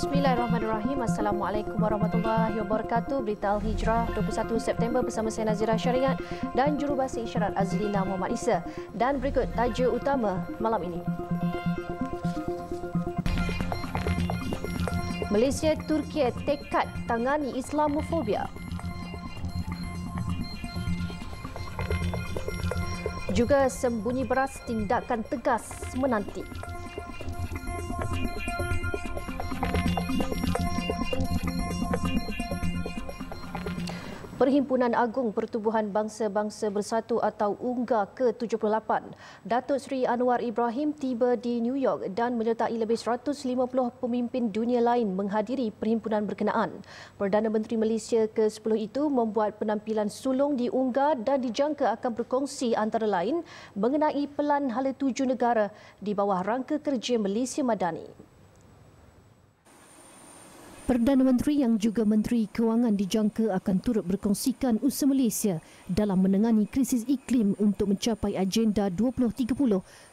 Bismillahirrahmanirrahim. Assalamualaikum warahmatullahi wabarakatuh. Berita Al-Hijrah 21 September bersama saya Nazira Syariat dan jurubahasa isyarat Azlina Muhammad Isa. Dan berikut tajuk utama malam ini. Malaysia Turki tekad tangani Islamofobia. Juga sembunyi beras tindakan tegas menanti. Menanti. Perhimpunan Agung Pertubuhan Bangsa-Bangsa Bersatu atau UNGA ke-78, Datuk Seri Anwar Ibrahim tiba di New York dan menyertai lebih 150 pemimpin dunia lain menghadiri perhimpunan berkenaan. Perdana Menteri Malaysia ke-10 itu membuat penampilan sulung di UNGA dan dijangka akan berkongsi antara lain mengenai pelan hala tujuh negara di bawah rangka kerja Malaysia Madani. Perdana Menteri yang juga Menteri Kewangan dijangka akan turut berkongsikan usaha Malaysia dalam menangani krisis iklim untuk mencapai agenda 2030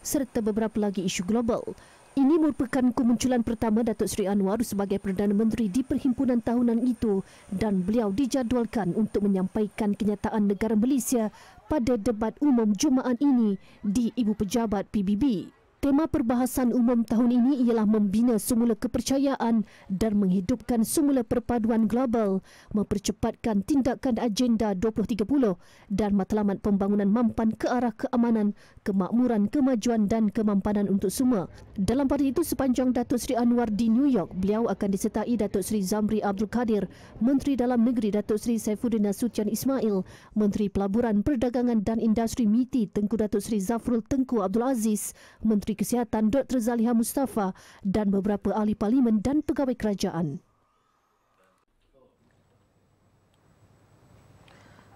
serta beberapa lagi isu global. Ini merupakan kemunculan pertama Datuk Seri Anwar sebagai Perdana Menteri di perhimpunan tahunan itu dan beliau dijadualkan untuk menyampaikan kenyataan negara Malaysia pada debat umum Jumaat ini di Ibu Pejabat PBB. Tema perbahasan umum tahun ini ialah membina semula kepercayaan dan menghidupkan semula perpaduan global, mempercepatkan tindakan agenda 2030 dan matlamat pembangunan mampan ke arah keamanan, kemakmuran, kemajuan dan kemampanan untuk semua. Dalam pada itu sepanjang Datuk Seri Anwar di New York, beliau akan disertai Datuk Seri Zamri Abdul Kadir, Menteri Dalam Negeri Datuk Seri Saifuddin Nasution Ismail, Menteri Pelaburan, Perdagangan dan Industri MITI Tengku Datuk Seri Zafrul Tengku Abdul Aziz, Menteri Kesihatan Dr. Zaliha Mustafa dan beberapa ahli parlimen dan pegawai kerajaan.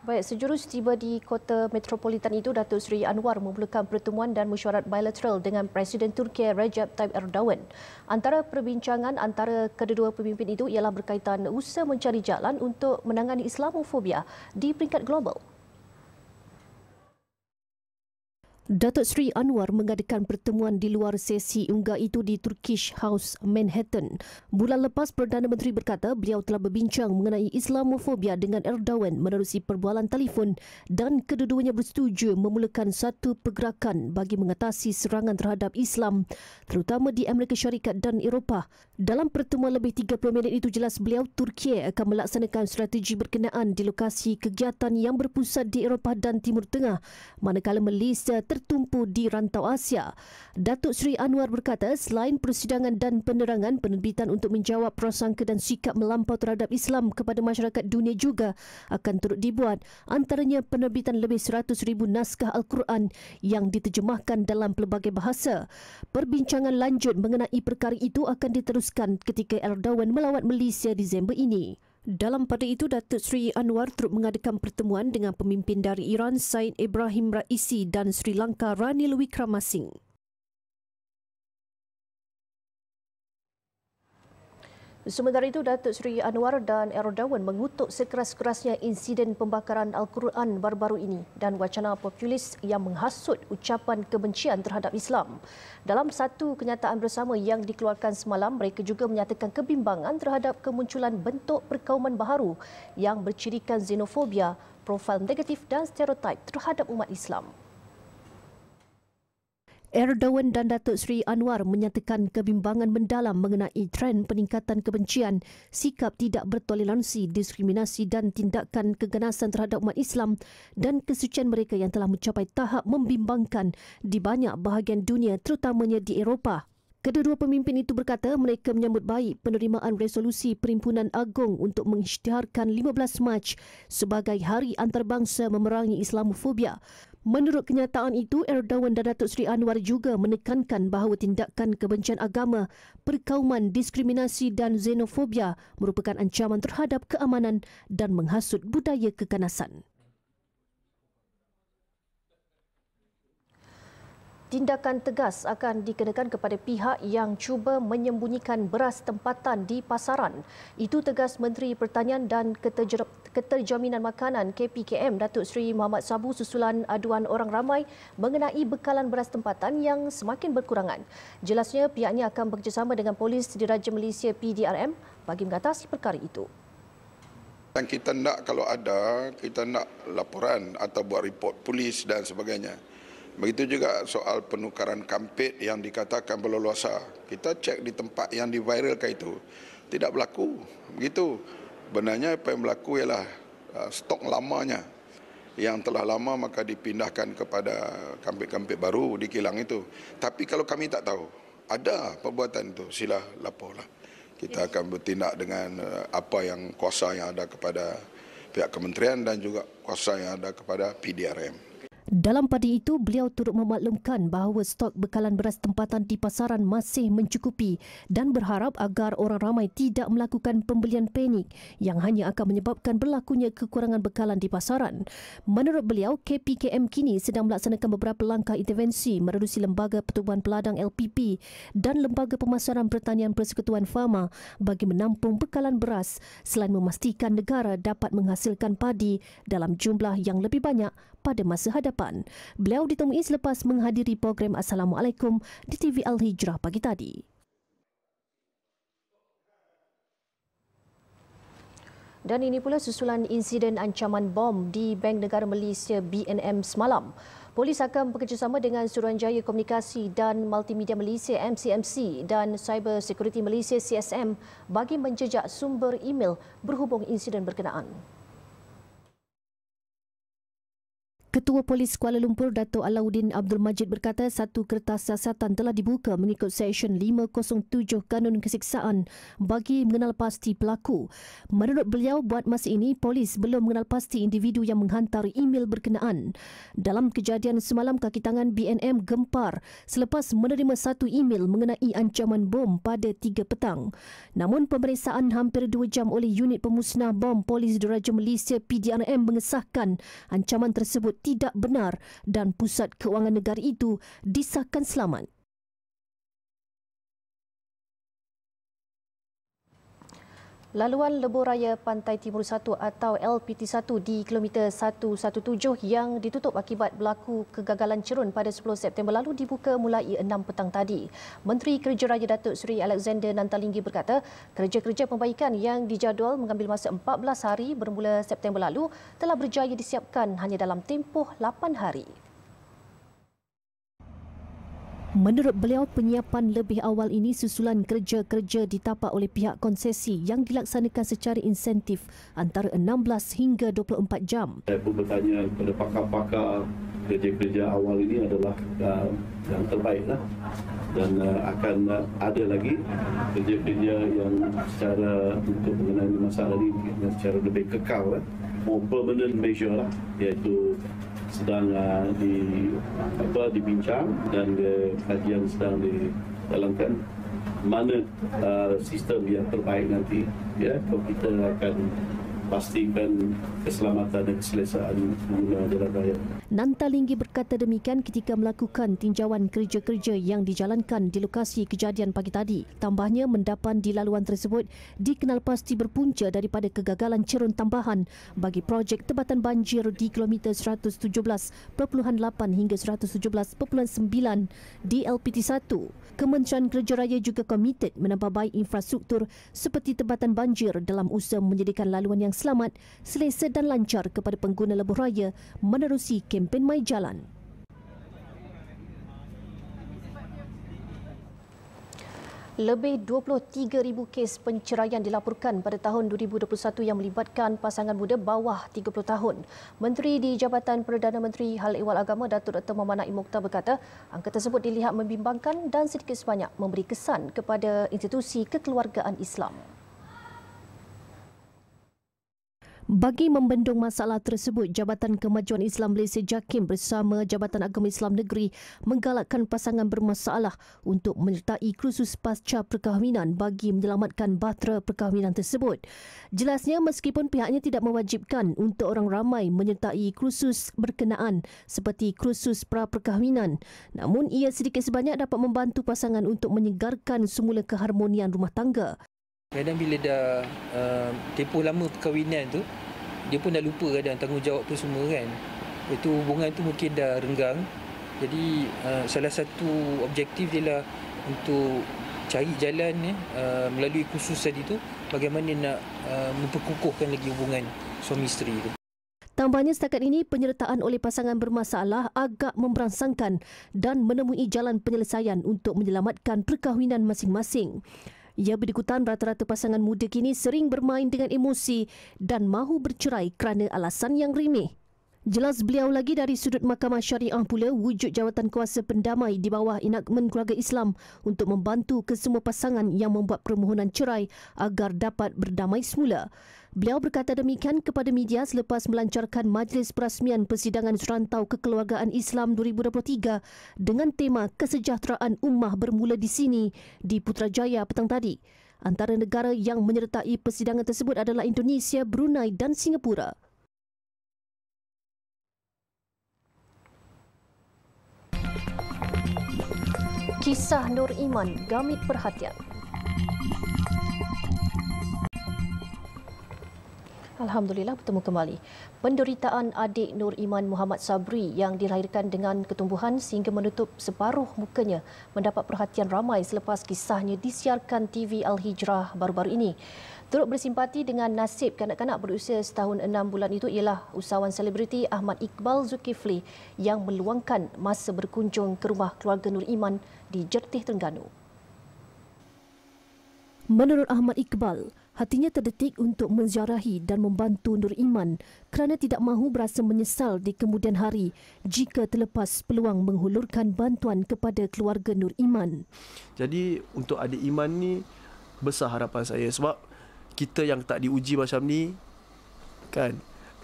Baik, sejurus tiba di kota metropolitan itu, Datuk Seri Anwar memulakan pertemuan dan mesyuarat bilateral dengan Presiden Turki Recep Tayyip Erdogan. Antara perbincangan antara kedua pemimpin itu ialah berkaitan usaha mencari jalan untuk menangani Islamofobia di peringkat global. Datuk Seri Anwar mengadakan pertemuan di luar sesi unggah itu di Turkish House, Manhattan. Bulan lepas, Perdana Menteri berkata beliau telah berbincang mengenai Islamofobia dengan Erdogan menerusi perbualan telefon dan kedua-duanya bersetuju memulakan satu pergerakan bagi mengatasi serangan terhadap Islam terutama di Amerika Syarikat dan Eropah. Dalam pertemuan lebih 30 minit itu jelas beliau Turki akan melaksanakan strategi berkenaan di lokasi kegiatan yang berpusat di Eropah dan Timur Tengah manakala Malaysia ter- bertumpu di rantau Asia. Datuk Seri Anwar berkata, selain persidangan dan penerangan, penerbitan untuk menjawab prasangka dan sikap melampau terhadap Islam kepada masyarakat dunia juga akan turut dibuat, antaranya penerbitan lebih ribu naskah Al-Quran yang diterjemahkan dalam pelbagai bahasa. Perbincangan lanjut mengenai perkara itu akan diteruskan ketika Erdogan melawat Malaysia Disember ini. Dalam pada itu, Datuk Sri Anwar turut mengadakan pertemuan dengan pemimpin dari Iran, Said Ibrahim Raisi dan Sri Lanka, Ranil Wickramasinghe. Sementara itu, Datuk Seri Anwar dan Erdawan mengutuk sekeras-kerasnya insiden pembakaran Al-Quran baru-baru ini dan wacana populis yang menghasut ucapan kebencian terhadap Islam. Dalam satu kenyataan bersama yang dikeluarkan semalam, mereka juga menyatakan kebimbangan terhadap kemunculan bentuk perkauman baru yang bercirikan xenofobia, profil negatif dan stereotip terhadap umat Islam. Erdogan dan Datuk Seri Anwar menyatakan kebimbangan mendalam mengenai tren peningkatan kebencian, sikap tidak bertoleransi, diskriminasi dan tindakan keganasan terhadap umat Islam dan kesucian mereka yang telah mencapai tahap membimbangkan di banyak bahagian dunia terutamanya di Eropah. Kedua-dua pemimpin itu berkata mereka menyambut baik penerimaan resolusi Perimpunan Agong untuk mengisytiharkan 15 Mac sebagai Hari Antarabangsa Memerangi Islamofobia. Menurut kenyataan itu, Erdogan dan Datuk Seri Anwar juga menekankan bahawa tindakan kebencian agama, perkauman, diskriminasi dan xenofobia merupakan ancaman terhadap keamanan dan menghasut budaya keganasan. tindakan tegas akan dikenakan kepada pihak yang cuba menyembunyikan beras tempatan di pasaran. Itu tegas Menteri Pertanian dan Keterjaminan Makanan KPKM Datuk Seri Muhammad Sabu susulan aduan orang ramai mengenai bekalan beras tempatan yang semakin berkurangan. Jelasnya pihaknya akan bekerjasama dengan polis di Raja Malaysia PDRM bagi mengatasi perkara itu. Dan kita nak kalau ada, kita nak laporan atau buat report polis dan sebagainya. Begitu juga soal penukaran kampit yang dikatakan berleluasa. Kita cek di tempat yang diviralkan itu. Tidak berlaku. Begitu. Benarnya apa yang berlaku ialah uh, stok lamanya. Yang telah lama maka dipindahkan kepada kampit-kampit baru di kilang itu. Tapi kalau kami tak tahu, ada perbuatan itu. Sila laporlah. Kita akan bertindak dengan uh, apa yang kuasa yang ada kepada pihak kementerian dan juga kuasa yang ada kepada PDRM. Dalam pada itu, beliau turut memaklumkan bahawa stok bekalan beras tempatan di pasaran masih mencukupi dan berharap agar orang ramai tidak melakukan pembelian panik yang hanya akan menyebabkan berlakunya kekurangan bekalan di pasaran. Menurut beliau, KPKM kini sedang melaksanakan beberapa langkah intervensi merusi Lembaga Pertubuhan Peladang LPP dan Lembaga Pemasaran Pertanian Persekutuan Fama bagi menampung bekalan beras selain memastikan negara dapat menghasilkan padi dalam jumlah yang lebih banyak pada masa hadapan. Beliau ditemui selepas menghadiri program Assalamualaikum di TV Al Hijrah pagi tadi. Dan ini pula susulan insiden ancaman bom di Bank Negara Malaysia BNM semalam. Polis akan bekerjasama dengan Suruhanjaya Komunikasi dan Multimedia Malaysia MCMC dan Cyber Security Malaysia CSM bagi menjejak sumber email berhubung insiden berkenaan. Ketua Polis Kuala Lumpur Datuk Alauddin Abdul Majid berkata satu kertas siasatan telah dibuka mengikut Seksyen 507 Kanun Kesiksaan bagi mengenal pasti pelaku. Menurut beliau, buat masa ini polis belum mengenal pasti individu yang menghantar email berkenaan. Dalam kejadian semalam, kaki tangan BNM gempar selepas menerima satu email mengenai ancaman bom pada tiga petang. Namun, pemeriksaan hampir dua jam oleh unit pemusnah bom Polis Deraja Malaysia PDRM mengesahkan ancaman tersebut tidak benar dan pusat kewangan negara itu disahkan selamat. Laluan Lebu Raya Pantai Timur 1 atau LPT 1 di kilometer 117 yang ditutup akibat berlaku kegagalan cerun pada 10 September lalu dibuka mulai 6 petang tadi. Menteri Kerja Raya Datuk Seri Alexander Nantalingi berkata, kerja-kerja pembaikan yang dijadual mengambil masa 14 hari bermula September lalu telah berjaya disiapkan hanya dalam tempoh 8 hari. Menurut beliau, penyiapan lebih awal ini susulan kerja-kerja ditapak oleh pihak konsesi yang dilaksanakan secara insentif antara 16 hingga 24 jam. Saya pun bertanya kepada pakar-pakar kerja-kerja awal ini adalah uh, yang terbaik dan uh, akan ada lagi kerja-kerja yang secara untuk mengenai masalah ini secara lebih kekal lah. Eh. more permanent measure lah, iaitu sedang uh, di apa dibincang dan uh, kajian sedang dijalankan mana uh, sistem yang terbaik nanti ya kalau kita akan pastikan keselamatan dan keselesaan pengguna jalan raya. Nanta Linggi berkata demikian ketika melakukan tinjauan kerja-kerja yang dijalankan di lokasi kejadian pagi tadi. Tambahnya, mendapan di laluan tersebut dikenal pasti berpunca daripada kegagalan cerun tambahan bagi projek tebatan banjir di kilometer 117.8 hingga 117.9 di LPT 1. Kementerian Kerja Raya juga komited menambah baik infrastruktur seperti tebatan banjir dalam usaha menjadikan laluan yang selamat, selesa dan lancar kepada pengguna lebuh raya menerusi kempen Mai Jalan. Lebih 23,000 kes penceraian dilaporkan pada tahun 2021 yang melibatkan pasangan muda bawah 30 tahun. Menteri di Jabatan Perdana Menteri Hal Ehwal Agama Datuk Dr. Muhammad Naim Mokhtar berkata, angka tersebut dilihat membimbangkan dan sedikit sebanyak memberi kesan kepada institusi kekeluargaan Islam. Bagi membendung masalah tersebut, Jabatan Kemajuan Islam Malaysia JAKIM bersama Jabatan Agama Islam Negeri menggalakkan pasangan bermasalah untuk menyertai kursus pasca perkahwinan bagi menyelamatkan bahtera perkahwinan tersebut. Jelasnya, meskipun pihaknya tidak mewajibkan untuk orang ramai menyertai kursus berkenaan seperti kursus pra-perkahwinan, namun ia sedikit sebanyak dapat membantu pasangan untuk menyegarkan semula keharmonian rumah tangga. Kadang bila dah uh, tempoh lama perkahwinan tu, dia pun dah lupa kadang tanggungjawab tu semua kan. Itu hubungan tu mungkin dah renggang. Jadi uh, salah satu objektif dia lah untuk cari jalan ya, uh, melalui khusus tadi tu bagaimana nak uh, memperkukuhkan lagi hubungan suami isteri tu. Tambahnya setakat ini penyertaan oleh pasangan bermasalah agak memberangsangkan dan menemui jalan penyelesaian untuk menyelamatkan perkahwinan masing-masing. Ia berdekutan rata-rata pasangan muda kini sering bermain dengan emosi dan mahu bercerai kerana alasan yang remeh. Jelas beliau lagi dari sudut Mahkamah Syariah pula wujud jawatan kuasa pendamai di bawah Enakmen Keluarga Islam untuk membantu kesemua pasangan yang membuat permohonan cerai agar dapat berdamai semula. Beliau berkata demikian kepada media selepas melancarkan Majlis Perasmian Persidangan Serantau Kekeluargaan Islam 2023 dengan tema Kesejahteraan Ummah Bermula di Sini di Putrajaya petang tadi. Antara negara yang menyertai persidangan tersebut adalah Indonesia, Brunei dan Singapura. Kisah Nur Iman gamit perhatian. Alhamdulillah bertemu kembali. Penderitaan adik Nur Iman Muhammad Sabri yang dilahirkan dengan ketumbuhan sehingga menutup separuh mukanya mendapat perhatian ramai selepas kisahnya disiarkan TV Al-Hijrah baru-baru ini. Turut bersimpati dengan nasib kanak-kanak berusia setahun enam bulan itu ialah usahawan selebriti Ahmad Iqbal Zulkifli yang meluangkan masa berkunjung ke rumah keluarga Nur Iman di Jertih Terengganu. Menurut Ahmad Iqbal, hatinya terdetik untuk menziarahi dan membantu Nur Iman kerana tidak mahu berasa menyesal di kemudian hari jika terlepas peluang menghulurkan bantuan kepada keluarga Nur Iman. Jadi untuk adik Iman ni besar harapan saya sebab kita yang tak diuji macam ni kan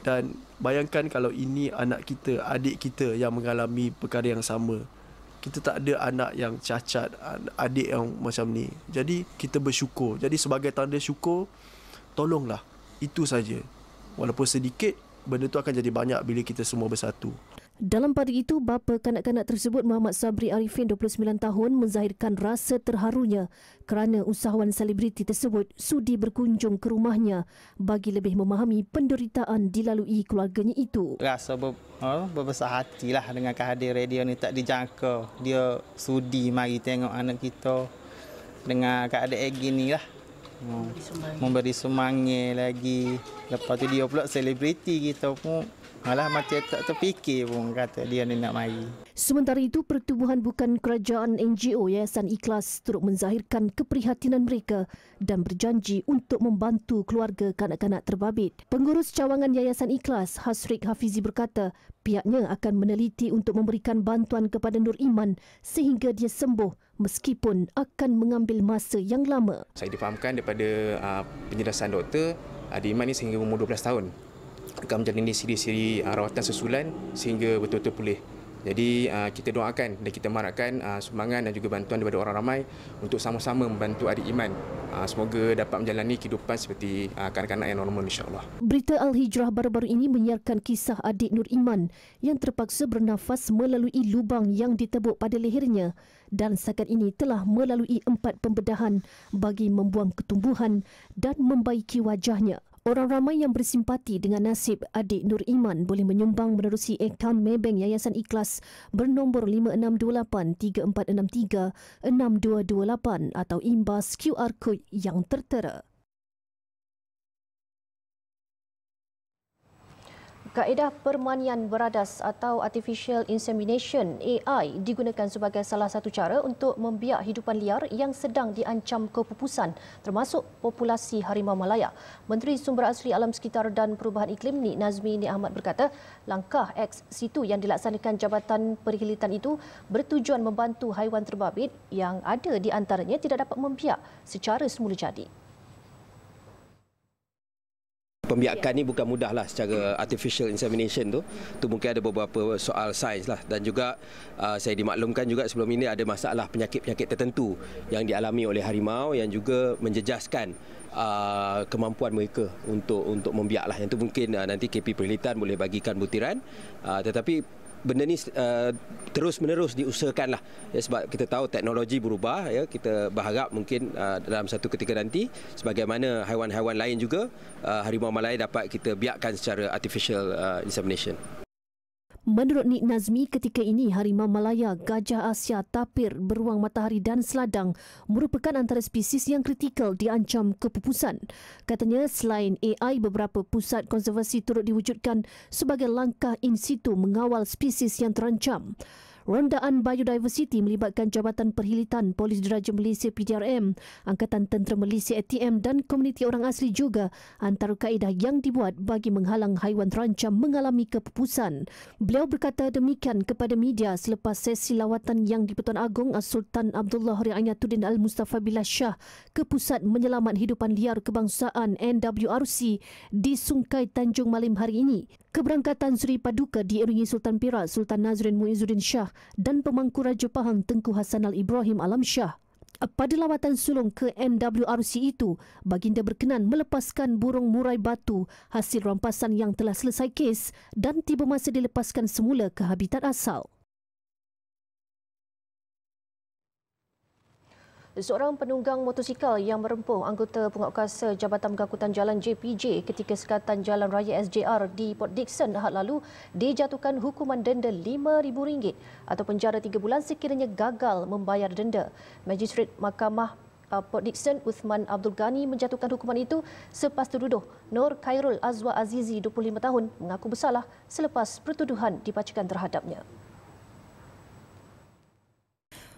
dan bayangkan kalau ini anak kita adik kita yang mengalami perkara yang sama kita tak ada anak yang cacat adik yang macam ni jadi kita bersyukur jadi sebagai tanda syukur tolonglah itu saja walaupun sedikit benda tu akan jadi banyak bila kita semua bersatu dalam pada itu, bapa kanak-kanak tersebut Muhammad Sabri Arifin 29 tahun menzahirkan rasa terharunya kerana usahawan selebriti tersebut sudi berkunjung ke rumahnya bagi lebih memahami penderitaan dilalui keluarganya itu. Rasa ber, oh, berbesar hatilah dengan kehadiran radio ni tak dijangka. Dia sudi mari tengok anak kita dengan keadaan begini lah. Memberi semangat lagi. Lepas tu dia pula selebriti kita pun Malah macam tak terfikir pun kata dia ni nak mari. Sementara itu, pertubuhan bukan kerajaan NGO Yayasan Ikhlas turut menzahirkan keprihatinan mereka dan berjanji untuk membantu keluarga kanak-kanak terbabit. Pengurus cawangan Yayasan Ikhlas, Hasrik Hafizi berkata, pihaknya akan meneliti untuk memberikan bantuan kepada Nur Iman sehingga dia sembuh meskipun akan mengambil masa yang lama. Saya difahamkan daripada uh, penjelasan doktor, Adi ah, Iman ini sehingga umur 12 tahun akan menjalani siri-siri uh, ah, rawatan susulan sehingga betul-betul pulih. Jadi uh, kita doakan dan kita marahkan uh, ah, sumbangan dan juga bantuan daripada orang ramai untuk sama-sama membantu adik Iman. Uh, semoga dapat menjalani kehidupan seperti uh, kanak-kanak yang normal insyaAllah. Berita Al-Hijrah baru-baru ini menyiarkan kisah adik Nur Iman yang terpaksa bernafas melalui lubang yang ditebuk pada lehernya dan sekat ini telah melalui empat pembedahan bagi membuang ketumbuhan dan membaiki wajahnya. Orang ramai yang bersimpati dengan nasib adik Nur Iman boleh menyumbang menerusi ekam Maybank Yayasan Ikhlas bernombor 5628-3463-6228 atau imbas QR Code yang tertera. Kaedah permanian beradas atau artificial insemination AI digunakan sebagai salah satu cara untuk membiak hidupan liar yang sedang diancam kepupusan termasuk populasi harimau Malaya. Menteri Sumber Asli Alam Sekitar dan Perubahan Iklim Nik Nazmi Nik Ahmad berkata, langkah ex situ yang dilaksanakan Jabatan Perkhidmatan itu bertujuan membantu haiwan terbabit yang ada di antaranya tidak dapat membiak secara semula jadi. Pembiakan ni bukan mudah lah secara artificial insemination tu. Tu mungkin ada beberapa soal sains lah. Dan juga uh, saya dimaklumkan juga sebelum ini ada masalah penyakit-penyakit tertentu yang dialami oleh harimau yang juga menjejaskan uh, kemampuan mereka untuk untuk membiak lah. Yang tu mungkin uh, nanti KP Perlitan boleh bagikan butiran. Uh, tetapi benda ni uh, terus-menerus diusahakan lah ya, sebab kita tahu teknologi berubah ya, kita berharap mungkin uh, dalam satu ketika nanti sebagaimana haiwan-haiwan lain juga uh, harimau malaya dapat kita biarkan secara artificial uh, insemination Menurut Nik Nazmi, ketika ini harimau Malaya, gajah Asia, tapir, beruang matahari dan seladang merupakan antara spesies yang kritikal diancam kepupusan. Katanya, selain AI, beberapa pusat konservasi turut diwujudkan sebagai langkah in situ mengawal spesies yang terancam rondaan biodiversity melibatkan Jabatan Perhilitan Polis Deraja Malaysia PDRM, Angkatan Tentera Malaysia ATM dan komuniti orang asli juga antara kaedah yang dibuat bagi menghalang haiwan terancam mengalami kepupusan. Beliau berkata demikian kepada media selepas sesi lawatan yang di-Pertuan Agong Sultan Abdullah Riayatuddin Al-Mustafa Billah Shah ke Pusat Menyelamat Hidupan Liar Kebangsaan NWRC di Sungai Tanjung Malim hari ini. Keberangkatan Suri Paduka diiringi Sultan Pira Sultan Nazrin Muizuddin Shah dan pemangku Raja Pahang Tengku Hassan Al Ibrahim Alam Shah. Pada lawatan sulung ke MWRC itu, baginda berkenan melepaskan burung murai batu hasil rampasan yang telah selesai kes dan tiba masa dilepaskan semula ke habitat asal. Seorang penunggang motosikal yang merempuh anggota penguatkuasa Jabatan Pengangkutan Jalan JPJ ketika sekatan Jalan Raya SJR di Port Dickson ahad lalu dijatuhkan hukuman denda RM5,000 atau penjara 3 bulan sekiranya gagal membayar denda. Magistrate Mahkamah uh, Port Dickson Uthman Abdul Ghani menjatuhkan hukuman itu selepas tuduh Nur Khairul Azwa Azizi 25 tahun mengaku bersalah selepas pertuduhan dibacakan terhadapnya.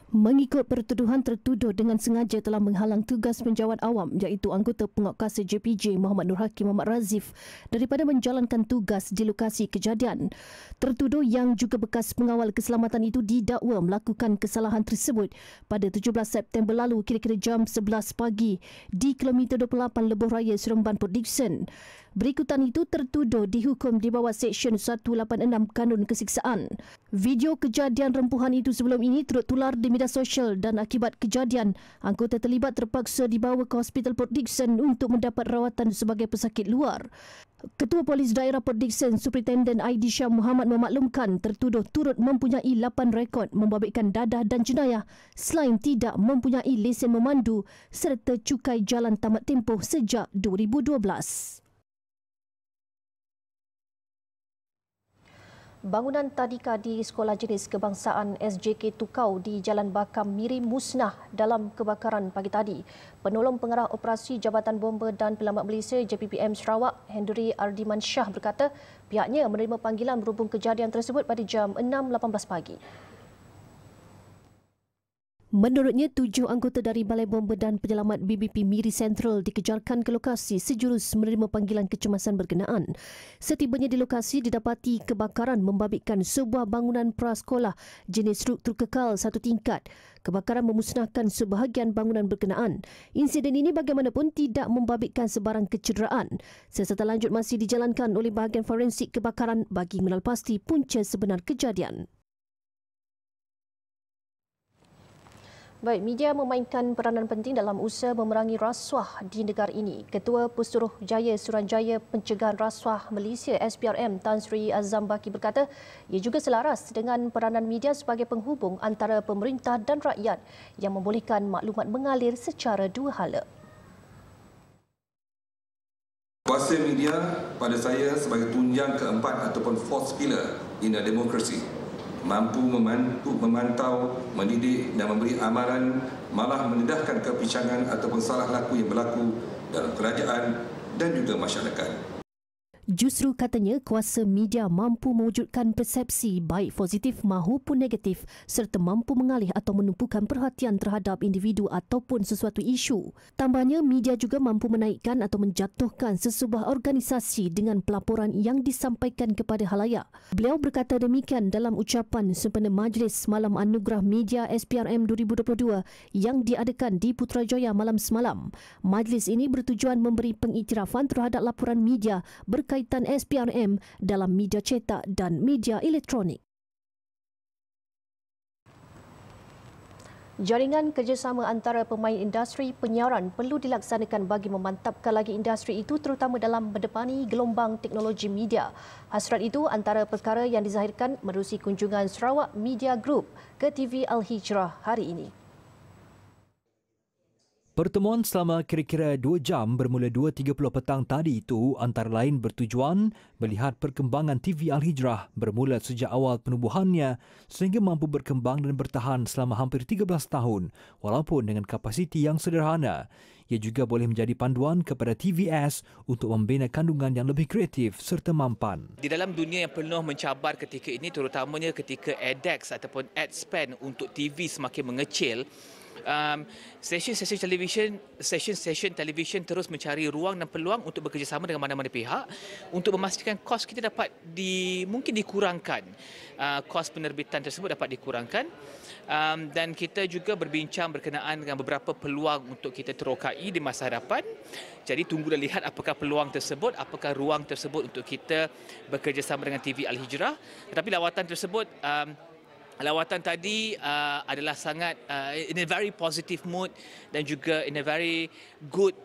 Mengikut pertuduhan tertuduh dengan sengaja telah menghalang tugas penjawat awam iaitu anggota pengokasa JPJ Muhammad Nur Hakim Muhammad Razif daripada menjalankan tugas di lokasi kejadian. Tertuduh yang juga bekas pengawal keselamatan itu didakwa melakukan kesalahan tersebut pada 17 September lalu kira-kira jam 11 pagi di kilometer 28 Lebuh Raya Seremban Port Dickson berikutan itu tertuduh dihukum di bawah Seksyen 186 Kanun Kesiksaan. Video kejadian rempuhan itu sebelum ini turut tular di media sosial dan akibat kejadian, anggota terlibat terpaksa dibawa ke Hospital Port Dickson untuk mendapat rawatan sebagai pesakit luar. Ketua Polis Daerah Port Dickson, Superintendent ID Syah Muhammad memaklumkan tertuduh turut mempunyai 8 rekod membabitkan dadah dan jenayah selain tidak mempunyai lesen memandu serta cukai jalan tamat tempoh sejak 2012. bangunan tadika di Sekolah Jenis Kebangsaan SJK Tukau di Jalan Bakam Miri musnah dalam kebakaran pagi tadi. Penolong Pengarah Operasi Jabatan Bomba dan Pelambat Malaysia JPPM Sarawak, Hendry Ardiman Shah berkata pihaknya menerima panggilan berhubung kejadian tersebut pada jam 6.18 pagi. Menurutnya, tujuh anggota dari Balai Bomba dan Penyelamat BBP Miri Central dikejarkan ke lokasi sejurus menerima panggilan kecemasan berkenaan. Setibanya di lokasi, didapati kebakaran membabitkan sebuah bangunan prasekolah jenis struktur kekal satu tingkat. Kebakaran memusnahkan sebahagian bangunan berkenaan. Insiden ini bagaimanapun tidak membabitkan sebarang kecederaan. Siasatan lanjut masih dijalankan oleh bahagian forensik kebakaran bagi mengenal pasti punca sebenar kejadian. Baik, media memainkan peranan penting dalam usaha memerangi rasuah di negara ini. Ketua Pesuruh Jaya Suranjaya Pencegahan Rasuah Malaysia SPRM Tan Sri Azam Baki berkata, ia juga selaras dengan peranan media sebagai penghubung antara pemerintah dan rakyat yang membolehkan maklumat mengalir secara dua hala. Kuasa media pada saya sebagai tunjang keempat ataupun fourth pillar in a democracy mampu memantau, memantau, mendidik dan memberi amaran malah mendedahkan kepicangan ataupun salah laku yang berlaku dalam kerajaan dan juga masyarakat. Justru katanya kuasa media mampu mewujudkan persepsi baik positif mahupun negatif serta mampu mengalih atau menumpukan perhatian terhadap individu ataupun sesuatu isu. Tambahnya media juga mampu menaikkan atau menjatuhkan sesebuah organisasi dengan pelaporan yang disampaikan kepada halayak. Beliau berkata demikian dalam ucapan sempena Majlis Malam Anugerah Media SPRM 2022 yang diadakan di Putrajaya malam semalam. Majlis ini bertujuan memberi pengiktirafan terhadap laporan media berkaitan berkaitan SPRM dalam media cetak dan media elektronik. Jaringan kerjasama antara pemain industri penyiaran perlu dilaksanakan bagi memantapkan lagi industri itu terutama dalam mendepani gelombang teknologi media. Hasrat itu antara perkara yang dizahirkan menerusi kunjungan Sarawak Media Group ke TV Al-Hijrah hari ini. Pertemuan selama kira-kira 2 jam bermula 2.30 petang tadi itu antara lain bertujuan melihat perkembangan TV Al-Hijrah bermula sejak awal penubuhannya sehingga mampu berkembang dan bertahan selama hampir 13 tahun walaupun dengan kapasiti yang sederhana. Ia juga boleh menjadi panduan kepada TVS untuk membina kandungan yang lebih kreatif serta mampan. Di dalam dunia yang penuh mencabar ketika ini terutamanya ketika adex ataupun ad spend untuk TV semakin mengecil um, sesi-sesi televisyen, sesi-sesi televisyen terus mencari ruang dan peluang untuk bekerjasama dengan mana-mana pihak untuk memastikan kos kita dapat di, mungkin dikurangkan. Uh, kos penerbitan tersebut dapat dikurangkan um, dan kita juga berbincang berkenaan dengan beberapa peluang untuk kita terokai di masa hadapan. Jadi tunggu dan lihat apakah peluang tersebut, apakah ruang tersebut untuk kita bekerjasama dengan TV Al-Hijrah. Tetapi lawatan tersebut um, lawatan tadi uh, adalah sangat uh, in a very positive mood dan juga in a very good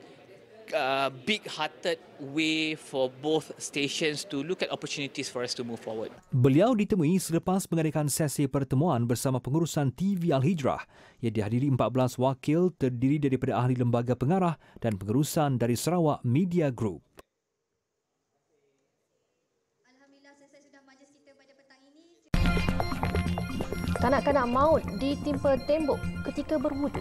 uh, big hearted way for both stations to look at opportunities for us to move forward. Beliau ditemui selepas mengadakan sesi pertemuan bersama pengurusan TV Al-Hijrah yang dihadiri 14 wakil terdiri daripada ahli lembaga pengarah dan pengurusan dari Sarawak Media Group. kanak-kanak maut ditimpa tembok ketika berwuduk.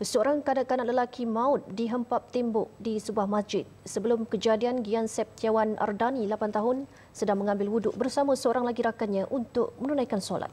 Seorang kanak-kanak lelaki maut dihempap tembok di sebuah masjid. Sebelum kejadian, Gian Septiawan Ardani, 8 tahun, sedang mengambil wuduk bersama seorang lagi rakannya untuk menunaikan solat.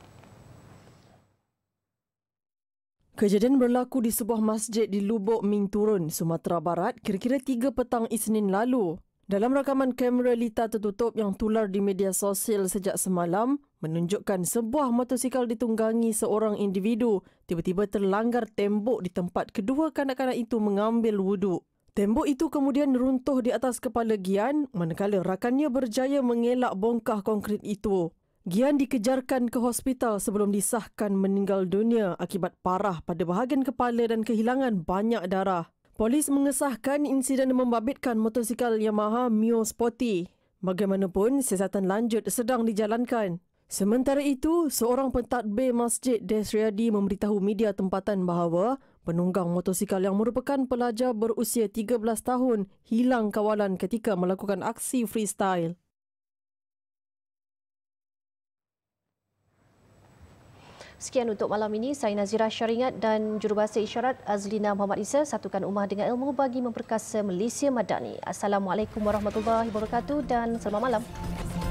Kejadian berlaku di sebuah masjid di Lubuk, Minturun, Sumatera Barat kira-kira 3 petang Isnin lalu. Dalam rakaman kamera lita tertutup yang tular di media sosial sejak semalam, menunjukkan sebuah motosikal ditunggangi seorang individu tiba-tiba terlanggar tembok di tempat kedua kanak-kanak itu mengambil wudhu. Tembok itu kemudian runtuh di atas kepala Gian manakala rakannya berjaya mengelak bongkah konkrit itu. Gian dikejarkan ke hospital sebelum disahkan meninggal dunia akibat parah pada bahagian kepala dan kehilangan banyak darah. Polis mengesahkan insiden membabitkan motosikal Yamaha Mio Sporty. Bagaimanapun, siasatan lanjut sedang dijalankan. Sementara itu, seorang pentadbir masjid Desriadi memberitahu media tempatan bahawa penunggang motosikal yang merupakan pelajar berusia 13 tahun hilang kawalan ketika melakukan aksi freestyle. Sekian untuk malam ini. Saya Nazira Syaringat dan jurubahasa isyarat Azlina Muhammad Isa. Satukan umah dengan ilmu bagi memperkasa Malaysia Madani. Assalamualaikum warahmatullahi wabarakatuh dan selamat malam.